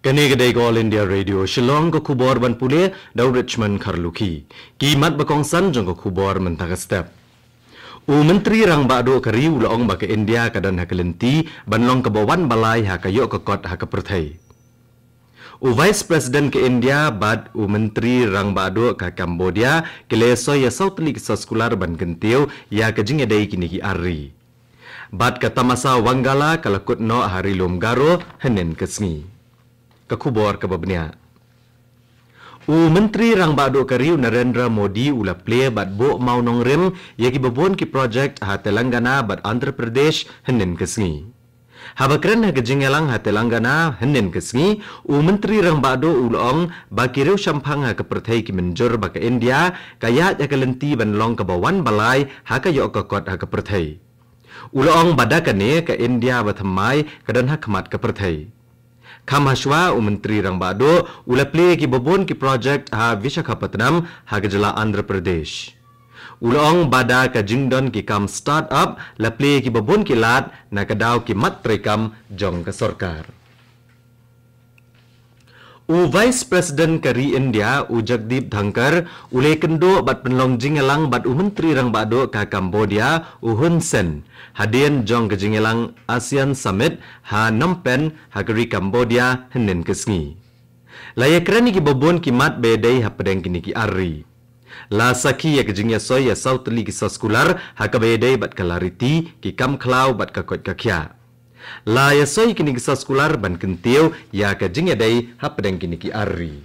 Kenegedai All India Radio Shillong ko kubor ban pule da Richmond Karluki ki mat ba kong san jong ko kubor man ta step U menteri rang ba do ka riu la ong ba ke India ka dan ha kelenti ban long ka bawan balai ha ka yo ka kot ha ka perthai U Vice President ke India bad U Menteri Rang Badu ke Cambodia keleso ya sautlik sa sekular ban gentiu ya kejing edai kini ki arri. Bad kata masa Wanggala kalakut no hari lum garo henen kesngi. Kekubor ke babnya. U Menteri Rang Badu ke Riu Narendra Modi ula play bad bo mau nong rim ya ki bebon ki projek ha Telangana bad Andhra Pradesh henen kesngi. Habakran ke jingalang ha telangana hennen kesmi u menteri rambado ulong bakireu champang ha ke pertai ki menjor baka India kaya ya ke lenti ban long ke bawan balai ha ke ke kot ha ke pertai. Ulong badaka ne ke India batamai ke dan ha ke pertai. Kam haswa u menteri rambado ula play bobon ki project ha visakhapatnam ha jela Andhra Pradesh. उलोंग बादा का जिंगडन की कम स्टार्टअप लपली की बबुन की लात न कदाव की मत्र कम जोंग का सरकार U Vice President Kari India, U Jagdeep Dhankar, U Lekendo bat penlong jingelang bat U Menteri Rang Bado ke Cambodia U Hun Sen. Hadian jong ke jingelang ASEAN Summit, Ha Phnom Penh, Ha Kari Kambodia, Henin Kesngi. Layak kerani ki bobon ki mat bedai ha pedeng kini ki arri. La saki ya kejengnya soy ya saut kisah sekular haka bayade bat kalariti ki kam klau bat kakot kakya. La ya soy kini kisah sekular ban kentiu ya kejengnya day hap pedang kini ki arri.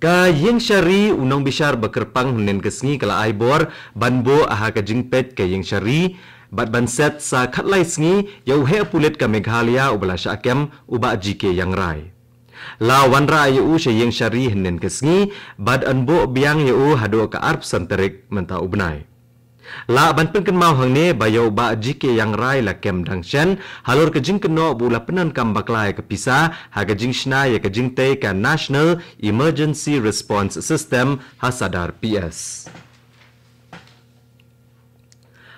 Ka yang syari unang bisar bekerpang hunen kesengi kala aibor ban bo aha kejeng pet ke yang syari bat ban set sa khatlai sengi ya uhe pulit ka Meghalia ubala syakem ubak jike yang rai lawan ra ye u she yang syari hnen kesngi bad anbo biang ye u hadu ka arp santerik menta ubnai la ban pen ken mau hang ne ba yo ba jike yang rai la kem dang chen halor ke jing keno bu la penan kam baklai ke pisa ha ke jing shna ye ke jing te ka national emergency response system hasadar ps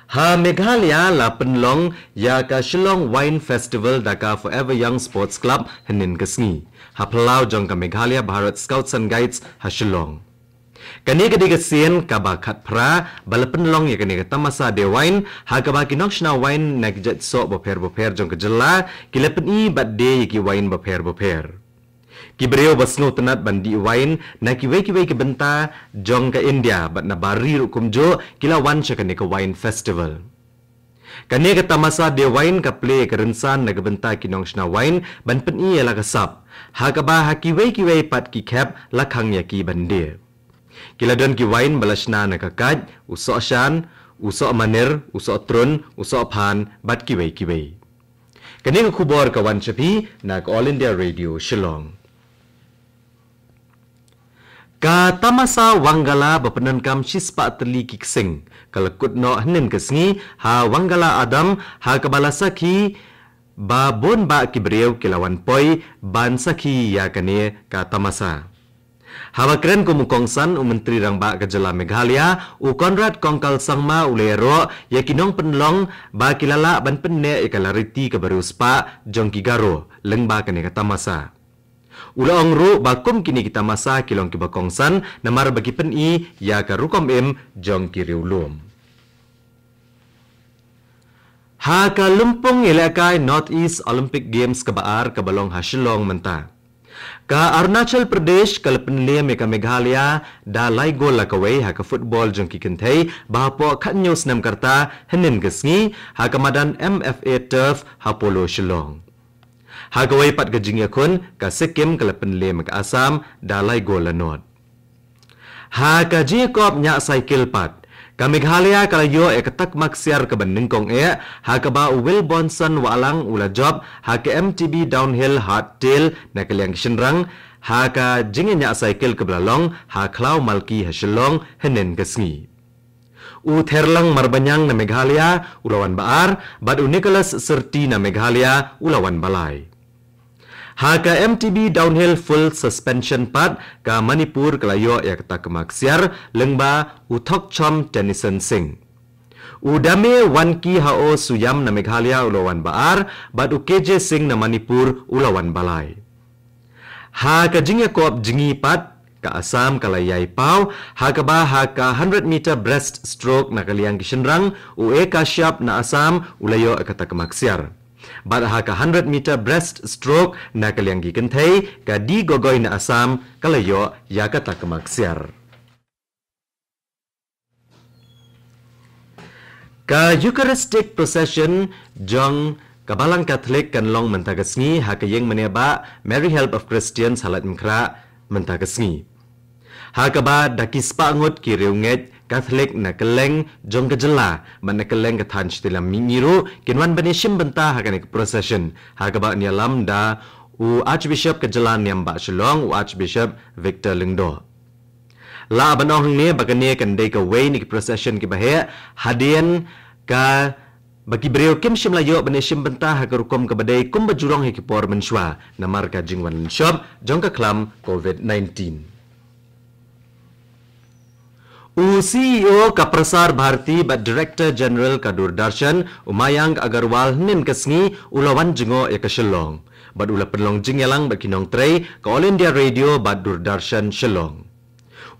Ha Meghalaya la penlong ya ka Shillong Wine Festival da ka Forever Young Sports Club hinin kesni. Ha pelau jong ka Meghalaya Bharat Scouts and Guides ha Shillong. Kani kadi kesian ka ba khat pra bala penlong ya kani ka tamasa de wine ha ka ba kinok shna wine nak jet so bo pher bo pher jong ka jella kilepni bad de ya ki wine bo pher bo pher. Ki breo basno tenat bandi wine na ki wei ki wei ki benta jong ka India bat na bari rukum jo kila wan sya kane ka wine festival. Kane ka tamasa de wine ka play ka rinsan na ka benta ki nong shna wine ban pen iya la ka sap. Ha ka ba ha ki wei ki wei pat ki kep la kang ya ki bandi. Kila don ki wine balashna na ka kaj uso asyan, uso manir, uso trun, uso phan bat ki wei ki wei. Kening kubor kawan cepi nak All India Radio Shillong. Ka tamasa wanggala bapenan kam Sispa terli kikseng. Kalakut no hnen kesengi ha wanggala adam ha kabala saki ba bon ba kibriyaw kilawan poi ban saki ya kane ka tamasa. Hawa keren ku mukongsan u menteri rang ba kejala Meghalaya u Konrad Kongkal Sangma u lero ya kinong penlong ba kilala ban penne ikalariti e kabaru spa jongkigaro leng ba kane ka tamasa. Ulang ru bakum kini kita masa kilong kiba kongsan namar bagi pen i ya karukom em jong kiri ulum. Ha ka lumpung ilakai North East Olympic Games kebaar kebalong hasilong menta. Ka Arunachal Pradesh kalpenlia meka Meghalaya da lai gol la kawai ha ka football jong kikentai bahapo khanyos nam karta hinin gesngi ha ka madan MFA turf ha polo shilong. Hagawai pat ke jingi akun ka sikim ke lepen lem ke asam dalai go lenot. Ha ka jingi kop nyak saikil pat. Kami halia kala yo e ketak maksiar ke benengkong e ha ke ba Will Bonson walang ula job ha ke MTB downhill hard tail na ke liang kishenrang ha ka jingi nyak saikil ke belalong ha klau malki hasilong shilong henen ke sengi u Therlang Marbanyang na Meghalaya, Ulawan Baar, Badu Nicholas Serti na Meghalaya, Ulawan Balai. Haka MTB Downhill Full Suspension Pad ka Manipur kelayo ya kata kemaksiar lengba Uthok Chom Tennyson Singh. Udame Wan Ki Hao Suyam na Meghalaya Ulawan Baar, bat UKJ Singh na Manipur Ulawan Balai. Ha kajingnya koop jingi pad ka Assam kala yai pau hakaba haka 100 meter breast stroke na kaliang gishinrang u e kasyap na Assam ulayo akata kemaksiar bar haka 100 meter breast stroke na kaliang gikenthai ka di gogoi na Assam kalayo yakata kemaksiar ka eucharistic procession jong kabalang katolik kan long mentagasngi haka yeng meneba mary help of christians halat mkra mentagasngi Hakaba daki spa ngot ki reunget Catholic na keleng jong kejela ban na keleng ke tan stila mingiro kinwan bani shim benta hakane procession hakaba ni alam da u archbishop kejela ni amba shilong u archbishop Victor Lingdo la banong ni bagane kan dei ke wei ni procession ki bahe hadian ka bagi breo kim shim la yo bani shim benta hakar kum ke bade kum bajurong hekipor menshwa namar ka jingwan shop jong ka klam covid 19 CEO Kapresar Bharti but Director General Kadur Darshan Umayang Agarwal nin kesngi ulawan jengo ya Shillong. Bad ula penlong jingyalang bad kinong trey ka All India Radio bad Durdarshan Shillong.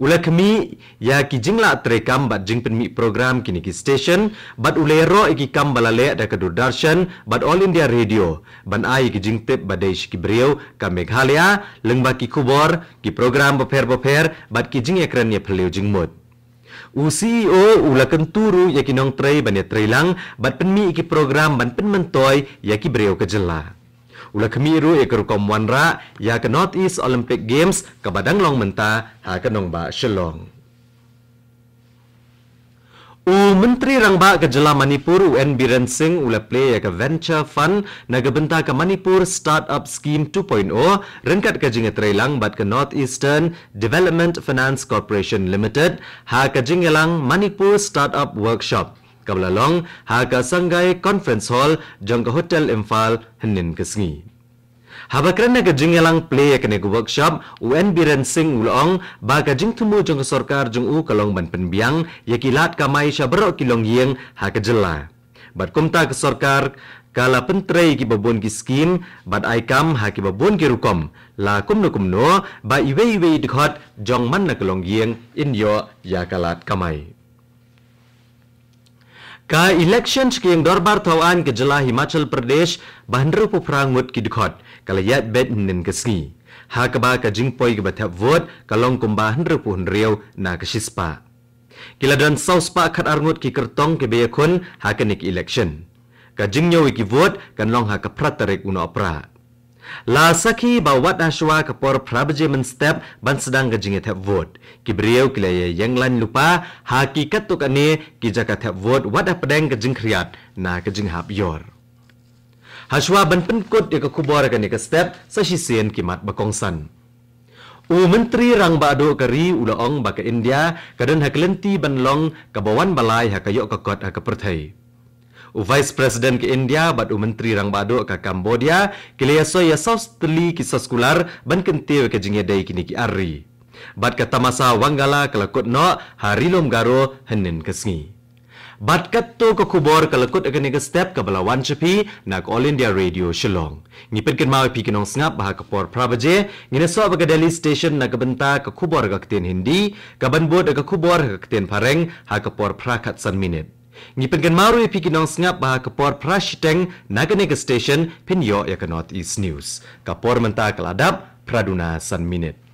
Ula kami ya ki jingla trekam bad jing penmi program kini ki station bad ulero iki kam balale da ka Durdarshan bad All India Radio ban ay ki jing tip badai shiki brio ka Meghalaya lengba ki kubor ki program bopher bopher bad ki jing ekran ya peleo jing mod. U CEO ula kenturu ya kinong trei ban ya trei lang bat penmi iki program ban pen mentoy ya ki breo kejela. Ula kemiru ya keru kom wanra ya ke North East Olympic Games kabadang long menta ha kenong ba shelong. U Menteri Rangba ke Jela Manipur UN Biren Singh ula play ke Venture Fund na ke ke Manipur Startup Scheme 2.0 rengkat ke jingat terilang bat ke North Eastern Development Finance Corporation Limited ha ke jingilang Manipur Startup Workshop. Kabla ha ke Sanggai Conference Hall jangka Hotel Imphal hening ke habakran na gajing yalang play ekne workshop UN Biren Singh ulong baga gajing tumu jong kesorkar jong u kalong ban penbiang yakilat kamai syabro kilong yeng ha kejela bat kumta kesorkar, kala pentrei ki babun ki skin bat ai kam ha ki babun ki rukom la kumno kumno ba iwe iwe dikhot jong man na kalong yeng in yo yakalat kamai Ka election king dorbar thawan ke jela Himachal Pradesh bandru pu prang mut kalayat bet nin kesgi. Ha kaba ka jing poi bathap vot kalong kumba hendru pun riau na kesispa. Kila dan saus pa kat arngut ki kertong ke beyakun ha kenik election. Ka jing nyawi ki vot kan long ha ka praterik uno opera. La saki bawat aswa ke por prabje men step ban sedang ke jingit e hap vot. Ki beriau kila ya yang lain lupa ha ki katuk ane ki jaka hap vot wadah pedang ke jing kriat na ke jing hap yor. Hashwa ban penkut ya ke kubor ke ni ke step sa sen kimat ba U menteri rang ba do ke ri ula ong ba India ka den ha kelenti ban long ka bawan balai ha ka yok ka kot ha perthai. U vice president ke India ba u menteri rang ba do ka Cambodia ke lia ya so ya saus teli ki sa ban kenti ke jingye dai kini ki arri. Bat ka tamasa wanggala ke lekut no hari lom garo henin ke bat katto ko kubor kalakut agan ega step ka bala wan chapi nak All India Radio Shillong. Ngipit kin mawe pi kinong sengap baha kapor prabaje, ngine so baga Delhi Station nak kebenta ka kubor kaktin Hindi, kaban buat aga kubor kaktin Pareng ha kapor prakat san minute. Ngipin kan maru ipi kinong sengap bahwa kepor prasiteng naga nega station pin yo ya ke North East News. Kepor mentah kaladap praduna san minute.